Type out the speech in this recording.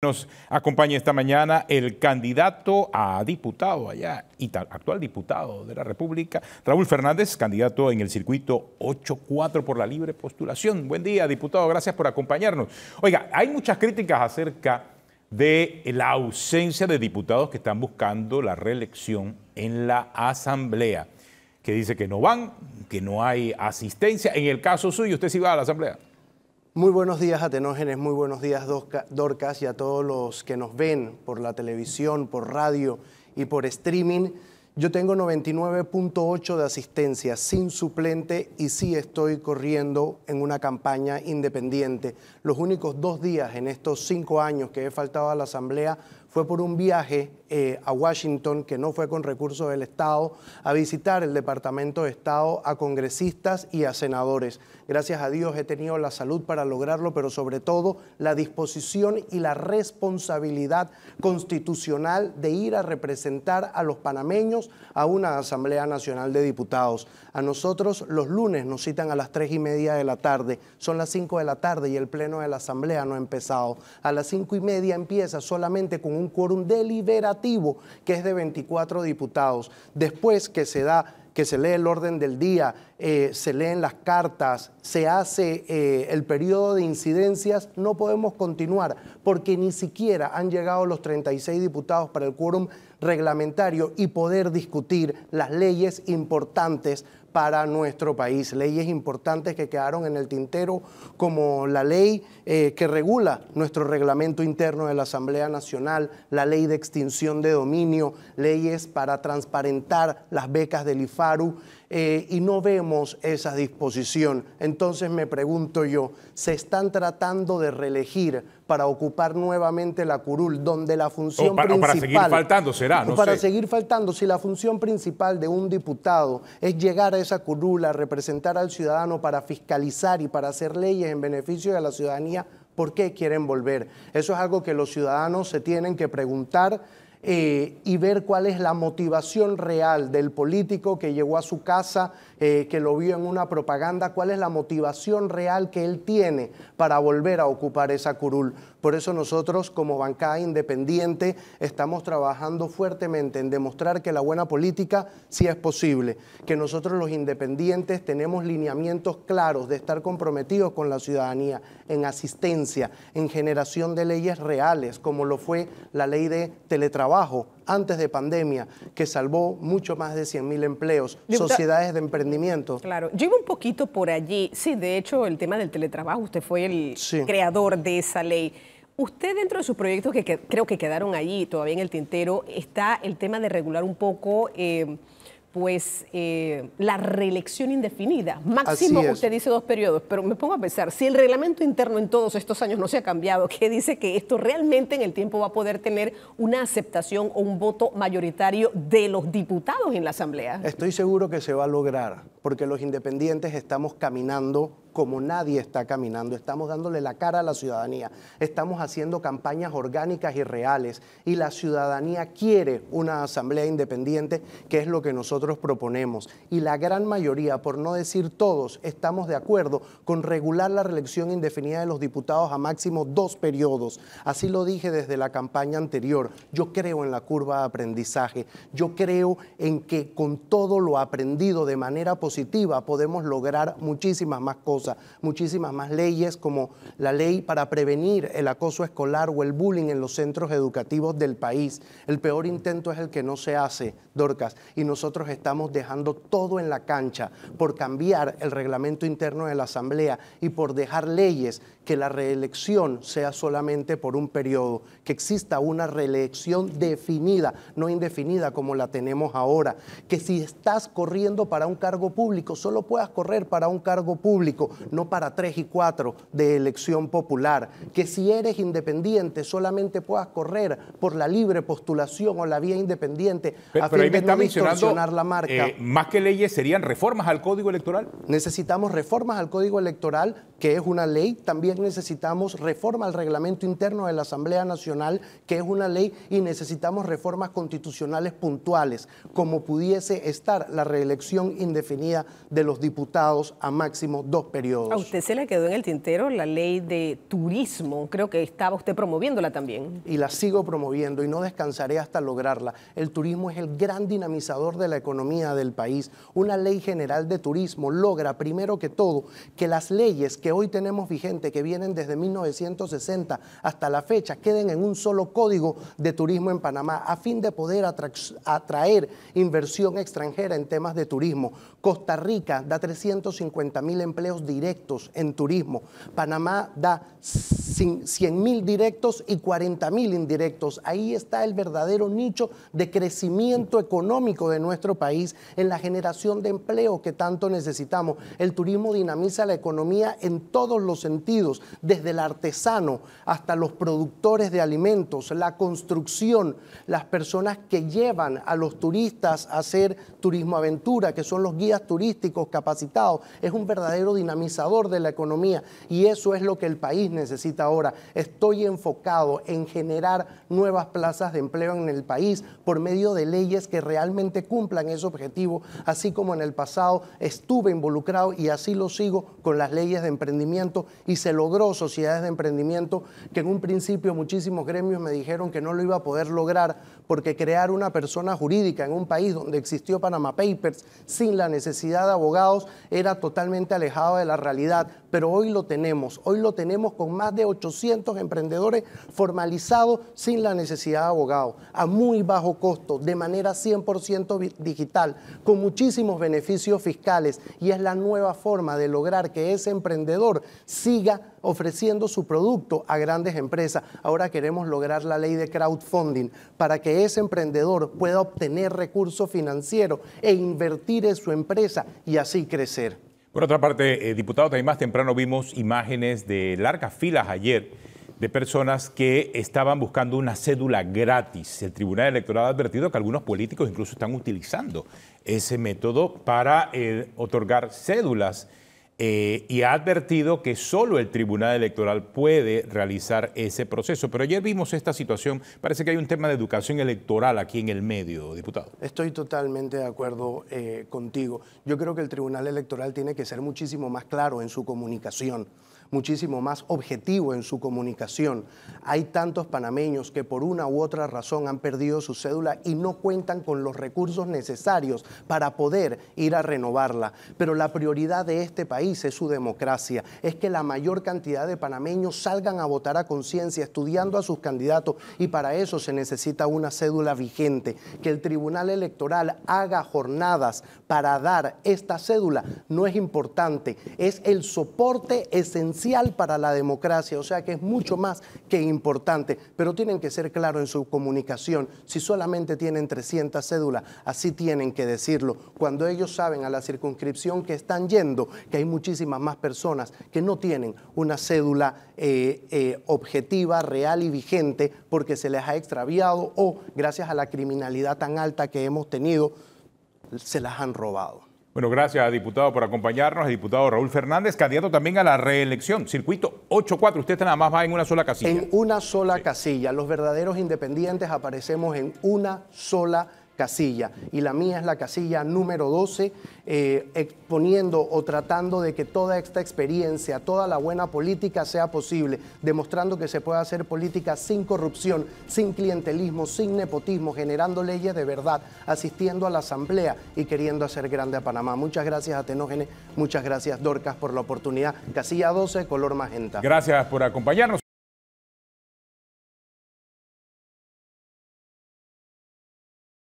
Nos acompaña esta mañana el candidato a diputado allá, y actual diputado de la República, Raúl Fernández, candidato en el circuito 8-4 por la libre postulación. Buen día, diputado, gracias por acompañarnos. Oiga, hay muchas críticas acerca de la ausencia de diputados que están buscando la reelección en la Asamblea, que dice que no van, que no hay asistencia. En el caso suyo, usted sí va a la Asamblea. Muy buenos días, Atenógenes, muy buenos días, Dorcas, y a todos los que nos ven por la televisión, por radio y por streaming. Yo tengo 99.8 de asistencia sin suplente y sí estoy corriendo en una campaña independiente. Los únicos dos días en estos cinco años que he faltado a la Asamblea fue por un viaje eh, a Washington, que no fue con recursos del Estado, a visitar el Departamento de Estado, a congresistas y a senadores. Gracias a Dios he tenido la salud para lograrlo, pero sobre todo la disposición y la responsabilidad constitucional de ir a representar a los panameños a una Asamblea Nacional de Diputados. A nosotros los lunes nos citan a las tres y media de la tarde, son las 5 de la tarde y el Pleno de la Asamblea no ha empezado. A las cinco y media empieza solamente con un quórum deliberativo que es de 24 diputados. Después que se da que se lee el orden del día, eh, se leen las cartas, se hace eh, el periodo de incidencias, no podemos continuar porque ni siquiera han llegado los 36 diputados para el quórum reglamentario y poder discutir las leyes importantes para nuestro país, leyes importantes que quedaron en el tintero como la ley eh, que regula nuestro reglamento interno de la Asamblea Nacional, la ley de extinción de dominio, leyes para transparentar las becas del IFARU, eh, y no vemos esa disposición. Entonces me pregunto yo, ¿se están tratando de reelegir para ocupar nuevamente la curul, donde la función principal... O para seguir faltando será, no Para seguir faltando, si la función principal de un diputado es llegar a esa curul, a representar al ciudadano para fiscalizar y para hacer leyes en beneficio de la ciudadanía, ¿Por qué quieren volver? Eso es algo que los ciudadanos se tienen que preguntar eh, y ver cuál es la motivación real del político que llegó a su casa, eh, que lo vio en una propaganda, cuál es la motivación real que él tiene para volver a ocupar esa curul. Por eso nosotros como bancada independiente estamos trabajando fuertemente en demostrar que la buena política sí es posible, que nosotros los independientes tenemos lineamientos claros de estar comprometidos con la ciudadanía en asistencia, en generación de leyes reales, como lo fue la ley de teletrabajo antes de pandemia, que salvó mucho más de 100.000 empleos, sociedades de emprendimiento. Claro, yo iba un poquito por allí. Sí, de hecho, el tema del teletrabajo, usted fue el creador de esa ley. Usted dentro de sus proyectos que, creo que quedaron allí todavía en el tintero, está el tema de regular un poco... Eh, pues eh, la reelección indefinida. Máximo usted dice dos periodos, pero me pongo a pensar, si el reglamento interno en todos estos años no se ha cambiado, ¿qué dice que esto realmente en el tiempo va a poder tener una aceptación o un voto mayoritario de los diputados en la Asamblea? Estoy seguro que se va a lograr, porque los independientes estamos caminando como nadie está caminando. Estamos dándole la cara a la ciudadanía. Estamos haciendo campañas orgánicas y reales. Y la ciudadanía quiere una asamblea independiente, que es lo que nosotros proponemos. Y la gran mayoría, por no decir todos, estamos de acuerdo con regular la reelección indefinida de los diputados a máximo dos periodos. Así lo dije desde la campaña anterior. Yo creo en la curva de aprendizaje. Yo creo en que con todo lo aprendido de manera positiva podemos lograr muchísimas más cosas muchísimas más leyes como la ley para prevenir el acoso escolar o el bullying en los centros educativos del país. El peor intento es el que no se hace, Dorcas, y nosotros estamos dejando todo en la cancha por cambiar el reglamento interno de la Asamblea y por dejar leyes que la reelección sea solamente por un periodo, que exista una reelección definida, no indefinida como la tenemos ahora, que si estás corriendo para un cargo público, solo puedas correr para un cargo público, no para tres y cuatro de elección popular, que si eres independiente, solamente puedas correr por la libre postulación o la vía independiente, pero, a fin de no la marca. Eh, más que leyes, serían reformas al Código Electoral. Necesitamos reformas al Código Electoral, que es una ley también necesitamos reforma al reglamento interno de la Asamblea Nacional, que es una ley, y necesitamos reformas constitucionales puntuales, como pudiese estar la reelección indefinida de los diputados a máximo dos periodos. A usted se le quedó en el tintero la ley de turismo, creo que estaba usted promoviéndola también. Y la sigo promoviendo y no descansaré hasta lograrla. El turismo es el gran dinamizador de la economía del país. Una ley general de turismo logra, primero que todo, que las leyes que hoy tenemos vigente, que vienen desde 1960 hasta la fecha queden en un solo código de turismo en Panamá a fin de poder atraer inversión extranjera en temas de turismo. Costa Rica da 350 mil empleos directos en turismo. Panamá da 100.000 directos y 40.000 indirectos. Ahí está el verdadero nicho de crecimiento económico de nuestro país en la generación de empleo que tanto necesitamos. El turismo dinamiza la economía en todos los sentidos desde el artesano hasta los productores de alimentos, la construcción, las personas que llevan a los turistas a hacer turismo aventura, que son los guías turísticos capacitados. Es un verdadero dinamizador de la economía y eso es lo que el país necesita ahora. Estoy enfocado en generar nuevas plazas de empleo en el país por medio de leyes que realmente cumplan ese objetivo, así como en el pasado estuve involucrado y así lo sigo con las leyes de emprendimiento y se logró sociedades de emprendimiento que en un principio muchísimos gremios me dijeron que no lo iba a poder lograr porque crear una persona jurídica en un país donde existió Panama Papers sin la necesidad de abogados era totalmente alejado de la realidad, pero hoy lo tenemos, hoy lo tenemos con más de 800 emprendedores formalizados sin la necesidad de abogados, a muy bajo costo, de manera 100% digital, con muchísimos beneficios fiscales y es la nueva forma de lograr que ese emprendedor siga ofreciendo su producto a grandes empresas. Ahora queremos lograr la ley de crowdfunding para que ese emprendedor pueda obtener recursos financieros e invertir en su empresa y así crecer. Por otra parte, eh, diputado, también más temprano vimos imágenes de largas filas ayer de personas que estaban buscando una cédula gratis. El Tribunal Electoral ha advertido que algunos políticos incluso están utilizando ese método para eh, otorgar cédulas eh, y ha advertido que solo el Tribunal Electoral puede realizar ese proceso. Pero ayer vimos esta situación, parece que hay un tema de educación electoral aquí en el medio, diputado. Estoy totalmente de acuerdo eh, contigo. Yo creo que el Tribunal Electoral tiene que ser muchísimo más claro en su comunicación muchísimo más objetivo en su comunicación. Hay tantos panameños que por una u otra razón han perdido su cédula y no cuentan con los recursos necesarios para poder ir a renovarla. Pero la prioridad de este país es su democracia, es que la mayor cantidad de panameños salgan a votar a conciencia, estudiando a sus candidatos, y para eso se necesita una cédula vigente, que el Tribunal Electoral haga jornadas para dar esta cédula, no es importante, es el soporte esencial para la democracia, o sea que es mucho más que importante, pero tienen que ser claros en su comunicación, si solamente tienen 300 cédulas, así tienen que decirlo, cuando ellos saben a la circunscripción que están yendo, que hay muchísimas más personas que no tienen una cédula eh, eh, objetiva, real y vigente porque se les ha extraviado o gracias a la criminalidad tan alta que hemos tenido, se las han robado. Bueno, gracias, diputado, por acompañarnos. diputado Raúl Fernández, candidato también a la reelección. Circuito 8-4. Usted nada más va en una sola casilla. En una sola casilla. Los verdaderos independientes aparecemos en una sola casilla casilla y la mía es la casilla número 12, eh, exponiendo o tratando de que toda esta experiencia, toda la buena política sea posible, demostrando que se puede hacer política sin corrupción, sin clientelismo, sin nepotismo, generando leyes de verdad, asistiendo a la asamblea y queriendo hacer grande a Panamá. Muchas gracias Atenógenes, muchas gracias Dorcas por la oportunidad. Casilla 12, color magenta. Gracias por acompañarnos.